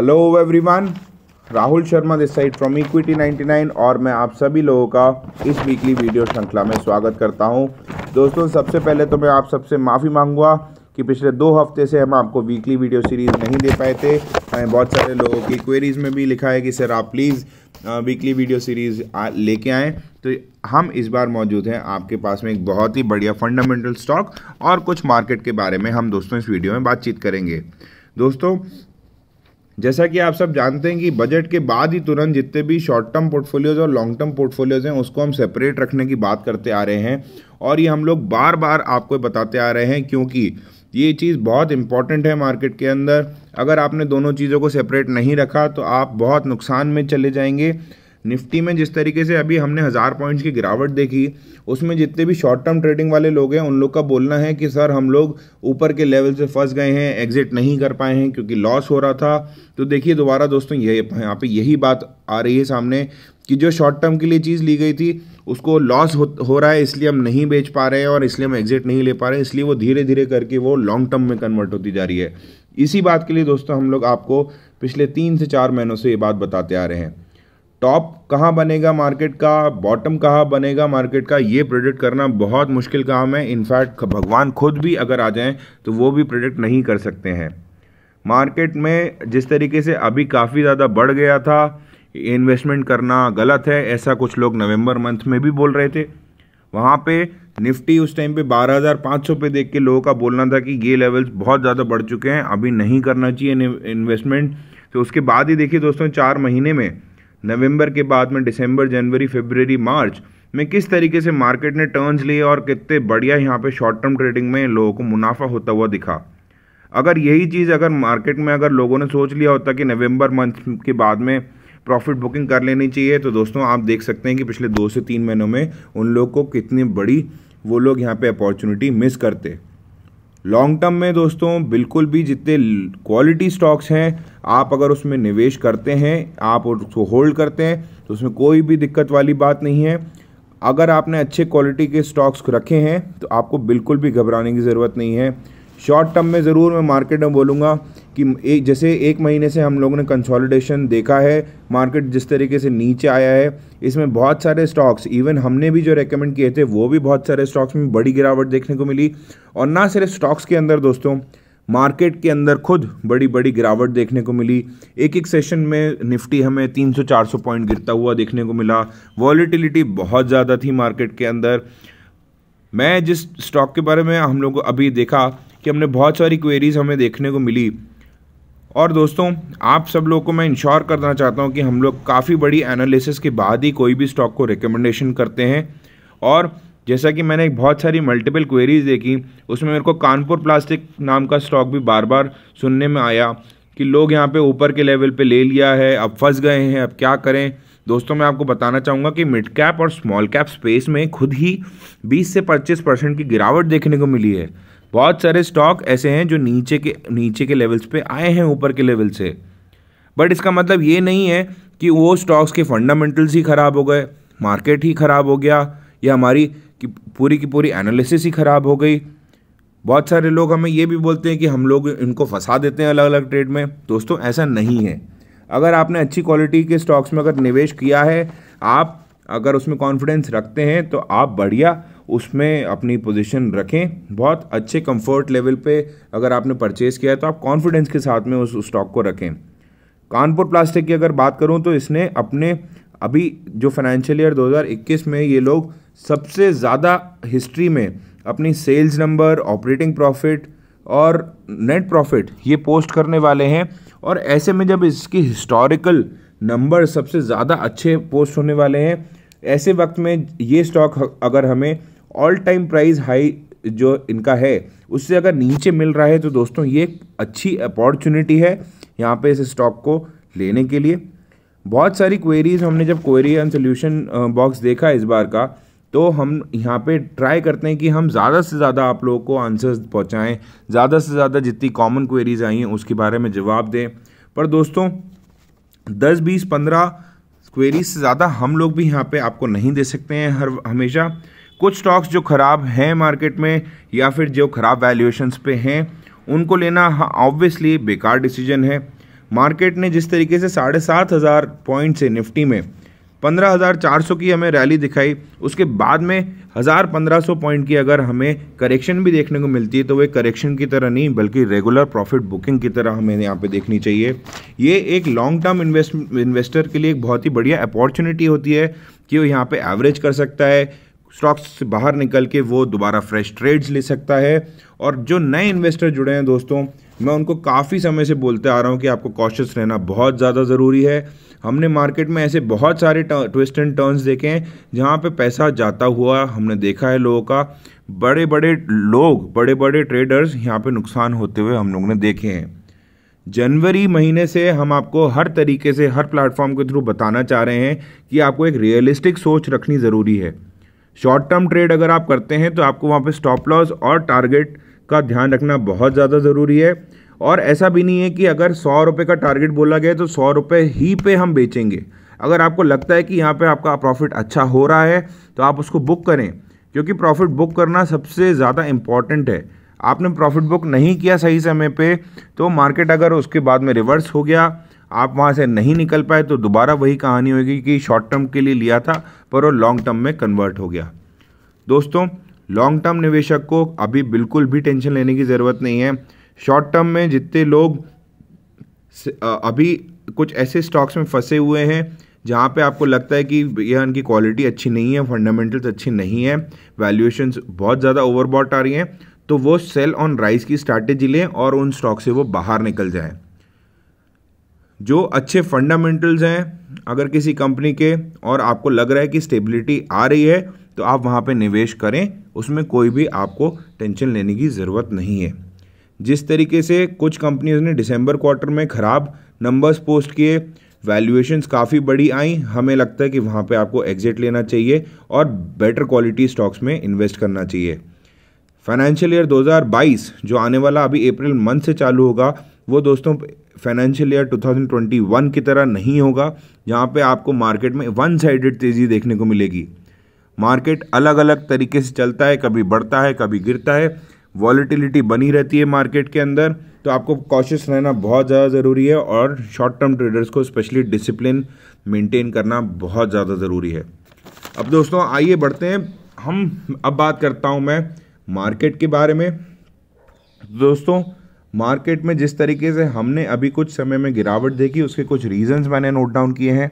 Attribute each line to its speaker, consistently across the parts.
Speaker 1: hello everyone Rahul Sharma this side from equity 99 और मैं आप सभी लोगों का इस वीकली वीडियो श्रृंखला में स्वागत करता हूं दोस्तों सबसे पहले तो मैं आप सबसे माफ़ी मांगूंगा कि पिछले दो हफ्ते से हम आपको वीकली वीडियो सीरीज़ नहीं दे पाए थे हमें बहुत सारे लोगों की क्वेरीज़ में भी लिखा है कि सर आप प्लीज़ वीकली वीडियो सीरीज़ लेके आएँ तो हम इस बार मौजूद हैं आपके पास में एक बहुत ही बढ़िया फंडामेंटल स्टॉक और कुछ मार्केट के बारे में हम दोस्तों इस वीडियो में बातचीत करेंगे दोस्तों जैसा कि आप सब जानते हैं कि बजट के बाद ही तुरंत जितने भी शॉर्ट टर्म पोर्टफोलियोज और लॉन्ग टर्म पोर्टफोलियोज हैं उसको हम सेपरेट रखने की बात करते आ रहे हैं और ये हम लोग बार बार आपको बताते आ रहे हैं क्योंकि ये चीज़ बहुत इंपॉर्टेंट है मार्केट के अंदर अगर आपने दोनों चीज़ों को सेपरेट नहीं रखा तो आप बहुत नुकसान में चले जाएंगे निफ्टी में जिस तरीके से अभी हमने हज़ार पॉइंट्स की गिरावट देखी उसमें जितने भी शॉर्ट टर्म ट्रेडिंग वाले लोग हैं उन लोग का बोलना है कि सर हम लोग ऊपर के लेवल से फंस गए हैं एग्जिट नहीं कर पाए हैं क्योंकि लॉस हो रहा था तो देखिए दोबारा दोस्तों ये यहाँ पे यही बात आ रही है सामने कि जो शॉर्ट टर्म के लिए चीज़ ली गई थी उसको लॉस हो, हो रहा है इसलिए हम नहीं बेच पा रहे हैं और इसलिए हम एग्जिट नहीं ले पा रहे हैं इसलिए वो धीरे धीरे करके वो लॉन्ग टर्म में कन्वर्ट होती जा रही है इसी बात के लिए दोस्तों हम लोग आपको पिछले तीन से चार महीनों से ये बात बताते आ रहे हैं टॉप कहाँ बनेगा मार्केट का बॉटम कहाँ बनेगा मार्केट का ये प्रोडिक्ट करना बहुत मुश्किल काम है इनफैक्ट भगवान खुद भी अगर आ जाएं तो वो भी प्रोडिक्ट नहीं कर सकते हैं मार्केट में जिस तरीके से अभी काफ़ी ज़्यादा बढ़ गया था इन्वेस्टमेंट करना गलत है ऐसा कुछ लोग नवंबर मंथ में भी बोल रहे थे वहाँ पे निफ्टी उस टाइम पे 12,500 पे देख के लोगों का बोलना था कि ये लेवल्स बहुत ज़्यादा बढ़ चुके हैं अभी नहीं करना चाहिए इन्वेस्टमेंट तो उसके बाद ही देखिए दोस्तों चार महीने में नवंबर के बाद में दिसंबर जनवरी फेबररी मार्च में किस तरीके से मार्केट ने टर्न्स लिए और कितने बढ़िया यहाँ पे शॉर्ट टर्म ट्रेडिंग में लोगों को मुनाफा होता हुआ दिखा अगर यही चीज़ अगर मार्केट में अगर लोगों ने सोच लिया होता कि नवंबर मंथ के बाद में प्रॉफिट बुकिंग कर लेनी चाहिए तो दोस्तों आप देख सकते हैं कि पिछले दो से तीन महीनों में उन लोग को कितनी बड़ी वो लोग यहाँ पे अपॉर्चुनिटी मिस करते लॉन्ग टर्म में दोस्तों बिल्कुल भी जितने क्वालिटी स्टॉक्स हैं आप अगर उसमें निवेश करते हैं आप उसको होल्ड करते हैं तो उसमें कोई भी दिक्कत वाली बात नहीं है अगर आपने अच्छे क्वालिटी के स्टॉक्स रखे हैं तो आपको बिल्कुल भी घबराने की ज़रूरत नहीं है शॉर्ट टर्म में ज़रूर मैं मार्केट में बोलूँगा कि एक जैसे एक महीने से हम लोगों ने कंसोलिडेशन देखा है मार्केट जिस तरीके से नीचे आया है इसमें बहुत सारे स्टॉक्स इवन हमने भी जो रेकमेंड किए थे वो भी बहुत सारे स्टॉक्स में बड़ी गिरावट देखने को मिली और ना सिर्फ स्टॉक्स के अंदर दोस्तों मार्केट के अंदर खुद बड़ी बड़ी गिरावट देखने को मिली एक एक सेशन में निफ्टी हमें 300-400 पॉइंट गिरता हुआ देखने को मिला वॉलीटिलिटी बहुत ज़्यादा थी मार्केट के अंदर मैं जिस स्टॉक के बारे में हम लोग अभी देखा कि हमने बहुत सारी क्वेरीज हमें देखने को मिली और दोस्तों आप सब लोग को मैं इंश्योर करना चाहता हूँ कि हम लोग काफ़ी बड़ी एनालिसिस के बाद ही कोई भी स्टॉक को रिकमेंडेशन करते हैं और जैसा कि मैंने बहुत सारी मल्टीपल क्वेरीज देखी उसमें मेरे को कानपुर प्लास्टिक नाम का स्टॉक भी बार बार सुनने में आया कि लोग यहाँ पे ऊपर के लेवल पे ले लिया है अब फंस गए हैं अब क्या करें दोस्तों मैं आपको बताना चाहूँगा कि मिड कैप और स्मॉल कैप स्पेस में खुद ही 20 से 25 परसेंट की गिरावट देखने को मिली है बहुत सारे स्टॉक ऐसे हैं जो नीचे के नीचे के लेवल्स पे आए हैं ऊपर के लेवल से बट इसका मतलब ये नहीं है कि वो स्टॉक्स के फंडामेंटल्स ही ख़राब हो गए मार्केट ही ख़राब हो गया या हमारी कि पूरी की पूरी एनालिसिस ही ख़राब हो गई बहुत सारे लोग हमें ये भी बोलते हैं कि हम लोग इनको फंसा देते हैं अलग अलग ट्रेड में दोस्तों ऐसा नहीं है अगर आपने अच्छी क्वालिटी के स्टॉक्स में अगर निवेश किया है आप अगर उसमें कॉन्फिडेंस रखते हैं तो आप बढ़िया उसमें अपनी पोजीशन रखें बहुत अच्छे कंफर्ट लेवल पे अगर आपने परचेस किया है तो आप कॉन्फिडेंस के साथ में उस स्टॉक को रखें कानपुर प्लास्टिक की अगर बात करूं तो इसने अपने अभी जो फाइनेंशियल ईयर 2021 में ये लोग सबसे ज़्यादा हिस्ट्री में अपनी सेल्स नंबर ऑपरेटिंग प्रॉफिट और नेट प्रॉफिट ये पोस्ट करने वाले हैं और ऐसे में जब इसकी हिस्टोरिकल नंबर सबसे ज़्यादा अच्छे पोस्ट होने वाले हैं ऐसे वक्त में ये स्टॉक अगर हमें ऑल टाइम प्राइस हाई जो इनका है उससे अगर नीचे मिल रहा है तो दोस्तों ये एक अच्छी अपॉर्चुनिटी है यहाँ पे इस स्टॉक को लेने के लिए बहुत सारी क्वेरीज हमने जब क्वेरी एंड सोल्यूशन बॉक्स देखा इस बार का तो हम यहाँ पे ट्राई करते हैं कि हम ज़्यादा से ज़्यादा आप लोगों को आंसर्स पहुँचाएँ ज़्यादा से ज़्यादा जितनी कॉमन क्वेरीज आई हैं उसके बारे में जवाब दें पर दोस्तों दस बीस पंद्रह क्वेरीज से ज़्यादा हम लोग भी यहाँ पे आपको नहीं दे सकते हैं हर हमेशा कुछ स्टॉक्स जो ख़राब हैं मार्केट में या फिर जो ख़राब वैल्यूएशंस पे हैं उनको लेना ऑब्वियसली हाँ, बेकार डिसीजन है मार्केट ने जिस तरीके से साढ़े सात हज़ार पॉइंट से निफ्टी में पंद्रह हज़ार चार सौ की हमें रैली दिखाई उसके बाद में हज़ार पंद्रह सौ पॉइंट की अगर हमें करेक्शन भी देखने को मिलती है तो वह करेक्शन की तरह नहीं बल्कि रेगुलर प्रॉफिट बुकिंग की तरह हमें यहाँ पे देखनी चाहिए ये एक लॉन्ग टर्म इन्वेस्ट इन्वेस्टर के लिए एक बहुत ही बढ़िया अपॉर्चुनिटी होती है कि वो यहाँ पे एवरेज कर सकता है स्टॉक्स से बाहर निकल के वो दोबारा फ्रेश ट्रेड्स ले सकता है और जो नए इन्वेस्टर जुड़े हैं दोस्तों मैं उनको काफ़ी समय से बोलते आ रहा हूँ कि आपको कॉशियस रहना बहुत ज़्यादा ज़रूरी है हमने मार्केट में ऐसे बहुत सारे ट्विस्ट एंड टर्न्स देखे हैं जहाँ पे पैसा जाता हुआ हमने देखा है लोगों का बड़े बड़े लोग बड़े बड़े ट्रेडर्स यहाँ पे नुकसान होते हुए हम लोग ने देखे हैं जनवरी महीने से हम आपको हर तरीके से हर प्लेटफॉर्म के थ्रू बताना चाह रहे हैं कि आपको एक रियलिस्टिक सोच रखनी ज़रूरी है शॉर्ट टर्म ट्रेड अगर आप करते हैं तो आपको वहाँ पे स्टॉप लॉस और टारगेट का ध्यान रखना बहुत ज़्यादा ज़रूरी है और ऐसा भी नहीं है कि अगर सौ रुपये का टारगेट बोला गया तो सौ रुपये ही पे हम बेचेंगे अगर आपको लगता है कि यहाँ पे आपका प्रॉफिट अच्छा हो रहा है तो आप उसको बुक करें क्योंकि प्रॉफिट बुक करना सबसे ज़्यादा इम्पॉर्टेंट है आपने प्रॉफिट बुक नहीं किया सही समय पर तो मार्केट अगर उसके बाद में रिवर्स हो गया आप वहाँ से नहीं निकल पाए तो दोबारा वही कहानी होगी कि शॉर्ट टर्म के लिए लिया था पर वो लॉन्ग टर्म में कन्वर्ट हो गया दोस्तों लॉन्ग टर्म निवेशक को अभी बिल्कुल भी टेंशन लेने की ज़रूरत नहीं है शॉर्ट टर्म में जितने लोग अभी कुछ ऐसे स्टॉक्स में फंसे हुए हैं जहाँ पे आपको लगता है कि यह इनकी क्वालिटी अच्छी नहीं है फंडामेंटल्स अच्छी नहीं है वैल्यूएशंस बहुत ज़्यादा ओवरबॉट आ रही हैं तो वो सेल ऑन राइस की स्ट्रैटेजी लें और उन स्टॉक से वो बाहर निकल जाएँ जो अच्छे फंडामेंटल्स हैं अगर किसी कंपनी के और आपको लग रहा है कि स्टेबिलिटी आ रही है तो आप वहाँ पे निवेश करें उसमें कोई भी आपको टेंशन लेने की ज़रूरत नहीं है जिस तरीके से कुछ कंपनीज ने दिसंबर क्वार्टर में ख़राब नंबर्स पोस्ट किए वैल्यूएशंस काफ़ी बड़ी आई हमें लगता है कि वहाँ पे आपको एग्जिट लेना चाहिए और बेटर क्वालिटी स्टॉक्स में इन्वेस्ट करना चाहिए फाइनेंशियल ईयर 2022 जो आने वाला अभी अप्रैल मंथ से चालू होगा वो दोस्तों फाइनेंशियल ईयर 2021 की तरह नहीं होगा जहाँ पे आपको मार्केट में वन साइडेड तेज़ी देखने को मिलेगी मार्केट अलग अलग तरीके से चलता है कभी बढ़ता है कभी गिरता है वॉलीटिलिटी बनी रहती है मार्केट के अंदर तो आपको कॉशियस रहना बहुत ज़्यादा ज़रूरी है और शॉर्ट टर्म ट्रेडर्स को स्पेशली डिसिप्लिन मेंटेन करना बहुत ज़्यादा ज़रूरी है अब दोस्तों आइए बढ़ते हैं हम अब बात करता हूँ मैं मार्केट के बारे में दोस्तों मार्केट में जिस तरीके से हमने अभी कुछ समय में गिरावट देखी उसके कुछ रीजंस मैंने नोट डाउन किए हैं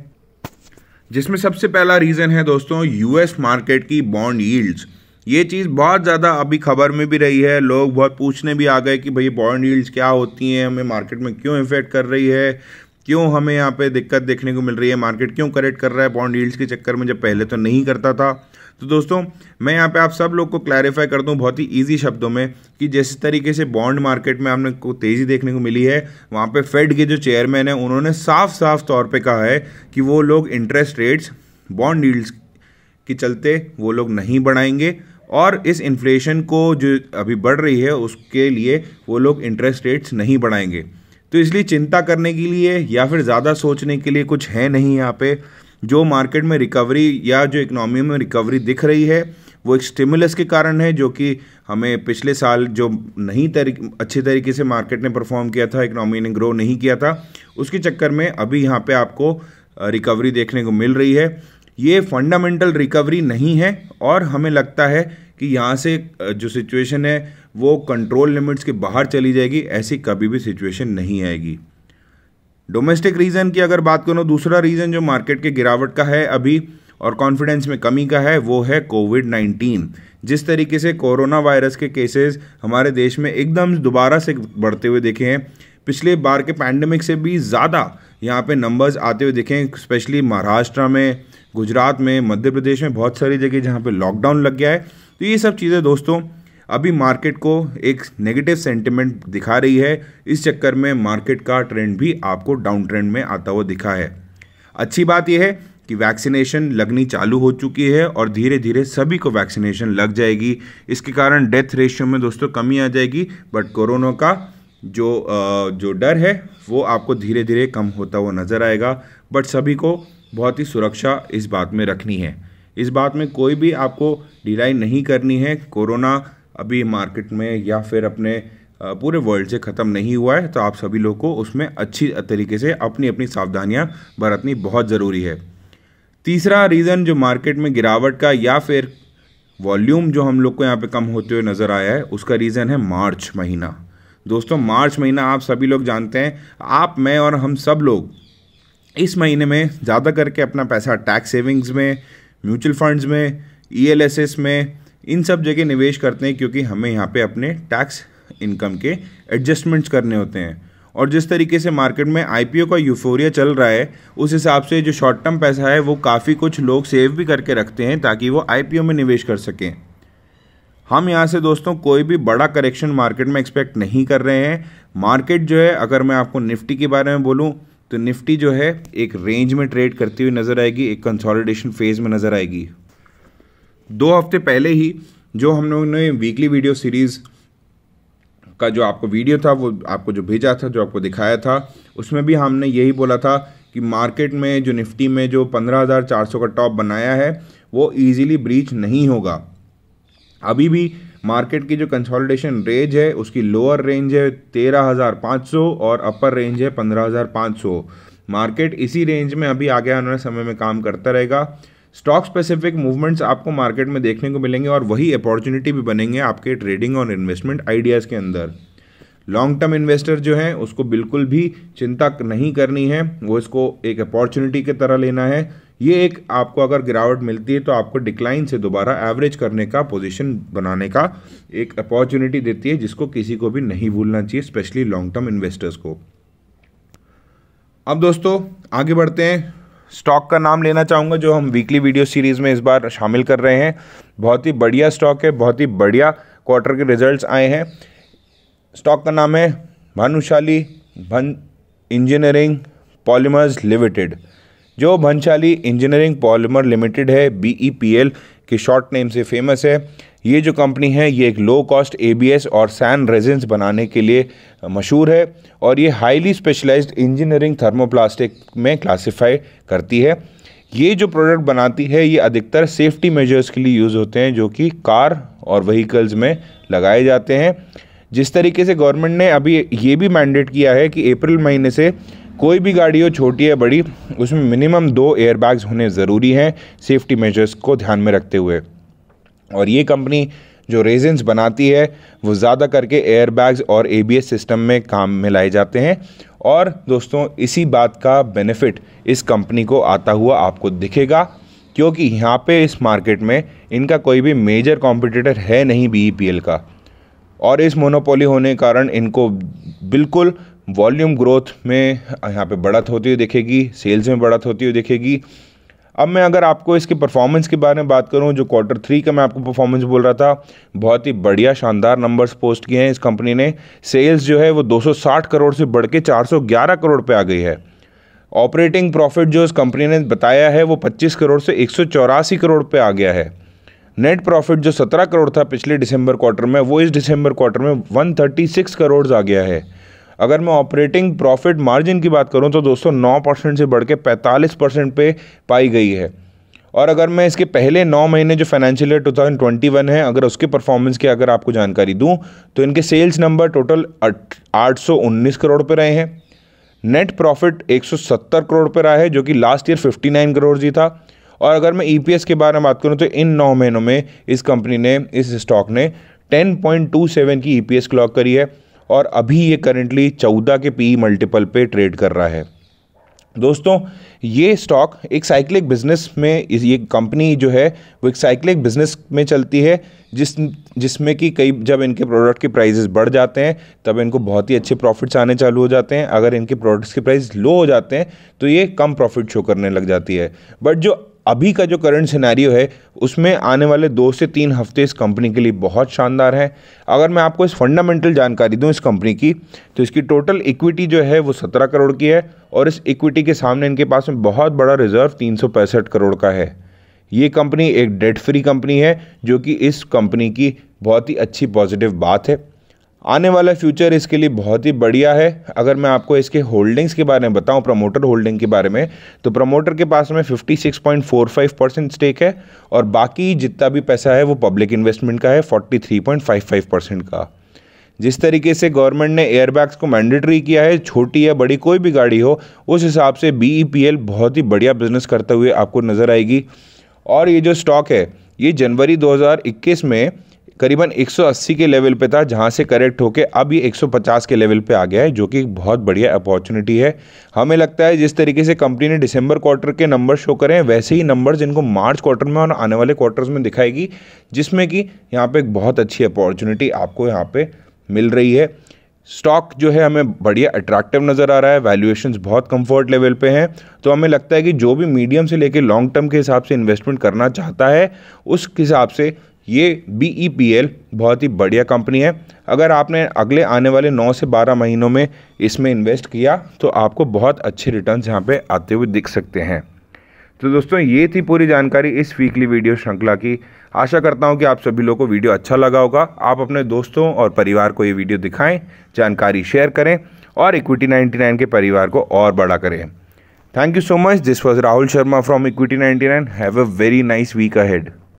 Speaker 1: जिसमें सबसे पहला रीज़न है दोस्तों यूएस मार्केट की बॉन्ड यील्ड्स ये चीज़ बहुत ज़्यादा अभी खबर में भी रही है लोग बहुत पूछने भी आ गए कि भाई बॉन्ड यील्ड्स क्या होती हैं हमें मार्केट में क्यों इफेक्ट कर रही है क्यों हमें यहाँ पे दिक्कत देखने को मिल रही है मार्केट क्यों करेक्ट कर रहा है बॉन्ड डील्स के चक्कर में जब पहले तो नहीं करता था तो दोस्तों मैं यहाँ पे आप सब लोग को क्लैरिफाई कर दूँ बहुत ही ईजी शब्दों में कि जिस तरीके से बॉन्ड मार्केट में हमने को तेज़ी देखने को मिली है वहाँ पे फेड के जो चेयरमैन हैं उन्होंने साफ साफ तौर पे कहा है कि वो लोग इंटरेस्ट रेट्स बॉन्ड डील्स के चलते वो लोग नहीं बढ़ाएंगे और इस इन्फ्लेशन को जो अभी बढ़ रही है उसके लिए वो लोग इंटरेस्ट रेट्स नहीं बढ़ाएंगे तो इसलिए चिंता करने के लिए या फिर ज़्यादा सोचने के लिए कुछ है नहीं यहाँ पे जो मार्केट में रिकवरी या जो इकनॉमी में रिकवरी दिख रही है वो एक स्टिमुलस के कारण है जो कि हमें पिछले साल जो नहीं तरीक अच्छे तरीके से मार्केट ने परफॉर्म किया था इकनॉमी ने ग्रो नहीं किया था उसके चक्कर में अभी यहाँ पे आपको रिकवरी देखने को मिल रही है ये फंडामेंटल रिकवरी नहीं है और हमें लगता है कि यहाँ से जो सिचुएशन है वो कंट्रोल लिमिट्स के बाहर चली जाएगी ऐसी कभी भी सिचुएशन नहीं आएगी डोमेस्टिक रीज़न की अगर बात करूँ दूसरा रीज़न जो मार्केट के गिरावट का है अभी और कॉन्फिडेंस में कमी का है वो है कोविड नाइन्टीन जिस तरीके से कोरोना वायरस के केसेस हमारे देश में एकदम दोबारा से बढ़ते हुए देखे हैं पिछले बार के पैंडमिक से भी ज़्यादा यहाँ पे नंबर्स आते हुए देखें स्पेशली महाराष्ट्र में गुजरात में मध्य प्रदेश में बहुत सारी जगह जहाँ पे लॉकडाउन लग गया है तो ये सब चीज़ें दोस्तों अभी मार्केट को एक नेगेटिव सेंटिमेंट दिखा रही है इस चक्कर में मार्केट का ट्रेंड भी आपको डाउन ट्रेंड में आता हुआ दिखा है अच्छी बात यह है कि वैक्सीनेशन लगनी चालू हो चुकी है और धीरे धीरे सभी को वैक्सीनेशन लग जाएगी इसके कारण डेथ रेशियो में दोस्तों कमी आ जाएगी बट कोरोना का जो जो डर है वो आपको धीरे धीरे कम होता हुआ नज़र आएगा बट सभी को बहुत ही सुरक्षा इस बात में रखनी है इस बात में कोई भी आपको डिलाई नहीं करनी है कोरोना अभी मार्केट में या फिर अपने पूरे वर्ल्ड से ख़त्म नहीं हुआ है तो आप सभी लोग को उसमें अच्छी तरीके से अपनी अपनी सावधानियाँ बरतनी बहुत ज़रूरी है तीसरा रीज़न जो मार्केट में गिरावट का या फिर वॉल्यूम जो हम लोग को यहाँ पे कम होते हुए नज़र आया है उसका रीज़न है मार्च महीना दोस्तों मार्च महीना आप सभी लोग जानते हैं आप मैं और हम सब लोग इस महीने में ज़्यादा करके अपना पैसा टैक्स सेविंग्स में म्यूचुअल फंड्स में ई e में इन सब जगह निवेश करते हैं क्योंकि हमें यहाँ पे अपने टैक्स इनकम के एडजस्टमेंट्स करने होते हैं और जिस तरीके से मार्केट में आईपीओ का यूफोरिया चल रहा है उस हिसाब से जो शॉर्ट टर्म पैसा है वो काफ़ी कुछ लोग सेव भी करके रखते हैं ताकि वो आई में निवेश कर सकें हम यहाँ से दोस्तों कोई भी बड़ा करेक्शन मार्केट में एक्सपेक्ट नहीं कर रहे हैं मार्केट जो है अगर मैं आपको निफ्टी के बारे में बोलूँ तो निफ्टी जो है एक रेंज में ट्रेड करती हुई नज़र आएगी एक कंसोलिडेशन फेज़ में नज़र आएगी दो हफ्ते पहले ही जो हम लोगों ने वीकली वीडियो सीरीज़ का जो आपको वीडियो था वो आपको जो भेजा था जो आपको दिखाया था उसमें भी हमने यही बोला था कि मार्केट में जो निफ्टी में जो 15,400 का टॉप बनाया है वो इजीली ब्रीच नहीं होगा अभी भी मार्केट की जो कंसोलिडेशन रेंज है उसकी लोअर रेंज है 13,500 और अपर रेंज है 15,500 मार्केट इसी रेंज में अभी आगे आने वाले समय में काम करता रहेगा स्टॉक स्पेसिफिक मूवमेंट्स आपको मार्केट में देखने को मिलेंगे और वही अपॉर्चुनिटी भी बनेंगे आपके ट्रेडिंग और इन्वेस्टमेंट आइडियाज़ के अंदर लॉन्ग टर्म इन्वेस्टर जो हैं उसको बिल्कुल भी चिंता नहीं करनी है वो इसको एक अपॉर्चुनिटी की तरह लेना है ये एक आपको अगर गिरावट मिलती है तो आपको डिक्लाइन से दोबारा एवरेज करने का पोजीशन बनाने का एक अपॉर्चुनिटी देती है जिसको किसी को भी नहीं भूलना चाहिए स्पेशली लॉन्ग टर्म इन्वेस्टर्स को अब दोस्तों आगे बढ़ते हैं स्टॉक का नाम लेना चाहूँगा जो हम वीकली वीडियो सीरीज़ में इस बार शामिल कर रहे हैं बहुत ही बढ़िया स्टॉक है बहुत ही बढ़िया क्वार्टर के रिजल्ट्स आए हैं स्टॉक का नाम है भानुशाली भन इंजीनियरिंग पॉलीमर्स लिमिटेड जो भनशाली इंजीनियरिंग पॉलीमर लिमिटेड है बी ई पी एल के शॉर्ट नेम से फेमस है ये जो कंपनी है ये एक लो कॉस्ट एबीएस और सैन रेजेंस बनाने के लिए मशहूर है और ये हाईली स्पेशलाइज्ड इंजीनियरिंग थर्मोप्लास्टिक में क्लासिफाई करती है ये जो प्रोडक्ट बनाती है ये अधिकतर सेफ्टी मेजर्स के लिए यूज़ होते हैं जो कि कार और व्हीकल्स में लगाए जाते हैं जिस तरीके से गवर्नमेंट ने अभी ये भी मैंडेट किया है कि अप्रैल महीने से कोई भी गाड़ी हो छोटी या बड़ी उसमें मिनिमम दो एयरबैग्स होने ज़रूरी हैं सेफ्टी मेजर्स को ध्यान में रखते हुए और ये कंपनी जो रेजेंस बनाती है वो ज़्यादा करके एयरबैग्स और ए सिस्टम में काम में लाए जाते हैं और दोस्तों इसी बात का बेनिफिट इस कंपनी को आता हुआ आपको दिखेगा क्योंकि यहाँ पे इस मार्केट में इनका कोई भी मेजर कॉम्पिटिटर है नहीं बी e का और इस मोनोपोली होने के कारण इनको बिल्कुल वॉल्यूम ग्रोथ में यहाँ पे बढ़त होती हुई दिखेगी सेल्स में बढ़त होती हुई दिखेगी अब मैं अगर आपको इसके परफॉर्मेंस के बारे में बात करूँ जो क्वार्टर थ्री का मैं आपको परफॉर्मेंस बोल रहा था बहुत ही बढ़िया शानदार नंबर्स पोस्ट किए हैं इस कंपनी ने सेल्स जो है वो 260 करोड़ से बढ़ के 411 करोड़ पे आ गई है ऑपरेटिंग प्रॉफिट जो इस कंपनी ने बताया है वो 25 करोड़ से एक करोड़ पर आ गया है नेट प्रॉफिट जो 17 करोड़ था पिछले दिसंबर क्वार्टर में वो इस दिसंबर क्वार्टर में 136 करोड़ आ गया है अगर मैं ऑपरेटिंग प्रॉफिट मार्जिन की बात करूँ तो दोस्तों नौ परसेंट से बढ़ के पैंतालीस परसेंट पे पाई गई है और अगर मैं इसके पहले नौ महीने जो फाइनेंशियल ईयर वन है अगर उसके परफॉर्मेंस की अगर आपको जानकारी दूँ तो इनके सेल्स नंबर टोटल आठ सौ उन्नीस करोड़ पे रहे हैं नेट प्रॉफिट एक सौ सत्तर करोड़ पर रहा है जो कि last year fifty nine crore जी था और अगर मैं एस e के बारे में बात करूँ तो इन नौ महीनों में इस कंपनी ने इस स्टॉक ने सेवन की एस e क्लॉक करी है और अभी ये करेंटली चौदह के पी मल्टीपल e पे ट्रेड कर रहा है दोस्तों ये स्टॉक एक साइक्लिक बिजनेस में ये कंपनी जो है वो एक साइक्लिक बिजनेस में चलती है जिस जिसमें कि कई जब इनके प्रोडक्ट के प्राइजेस बढ़ जाते हैं तब इनको बहुत ही अच्छे प्रॉफिट्स आने चालू हो जाते हैं अगर इनके प्रोडक्ट्स के प्राइस लो हो जाते हैं तो ये कम प्रॉफिट शो करने लग जाती है बट जो अभी का जो करंट सिनेरियो है उसमें आने वाले दो से तीन हफ्ते इस कंपनी के लिए बहुत शानदार है अगर मैं आपको इस फंडामेंटल जानकारी दूं इस कंपनी की तो इसकी टोटल इक्विटी जो है वो सत्रह करोड़ की है और इस इक्विटी के सामने इनके पास में बहुत बड़ा रिजर्व तीन करोड़ का है ये कंपनी एक डेट फ्री कंपनी है जो कि इस कंपनी की बहुत ही अच्छी पॉजिटिव बात है आने वाला फ्यूचर इसके लिए बहुत ही बढ़िया है अगर मैं आपको इसके होल्डिंग्स के बारे में बताऊं प्रमोटर होल्डिंग के बारे में तो प्रमोटर के पास में 56.45 परसेंट स्टेक है और बाकी जितना भी पैसा है वो पब्लिक इन्वेस्टमेंट का है 43.55 परसेंट का जिस तरीके से गवर्नमेंट ने एयरबैग्स को मैंडेटरी किया है छोटी या बड़ी कोई भी गाड़ी हो उस हिसाब से बी e बहुत ही बढ़िया बिजनेस करते हुए आपको नज़र आएगी और ये जो स्टॉक है ये जनवरी 2021 में करीबन 180 के लेवल पे था जहाँ से करेक्ट होके अब ये 150 के लेवल पे आ गया है जो कि बहुत बढ़िया अपॉर्चुनिटी है हमें लगता है जिस तरीके से कंपनी ने दिसंबर क्वार्टर के नंबर शो करे हैं वैसे ही नंबर्स इनको मार्च क्वार्टर में और आने वाले क्वार्टर्स में दिखाएगी जिसमें कि यहाँ पर एक बहुत अच्छी अपॉर्चुनिटी आपको यहाँ पर मिल रही है स्टॉक जो है हमें बढ़िया अट्रैक्टिव नज़र आ रहा है वैल्यूएशन बहुत कंफर्ट लेवल पे हैं तो हमें लगता है कि जो भी मीडियम से लेकर लॉन्ग टर्म के हिसाब से इन्वेस्टमेंट करना चाहता है उस हिसाब से ये बी ई पी एल बहुत ही बढ़िया कंपनी है अगर आपने अगले आने वाले 9 से 12 महीनों में इसमें इन्वेस्ट किया तो आपको बहुत अच्छे रिटर्न यहाँ पर आते हुए दिख सकते हैं तो दोस्तों ये थी पूरी जानकारी इस वीकली वीडियो श्रृंखला की आशा करता हूँ कि आप सभी लोगों को वीडियो अच्छा लगा होगा आप अपने दोस्तों और परिवार को ये वीडियो दिखाएँ जानकारी शेयर करें और इक्विटी नाइन्टी के परिवार को और बड़ा करें thank you so much this was Rahul Sharma from equity 99 have a very nice week ahead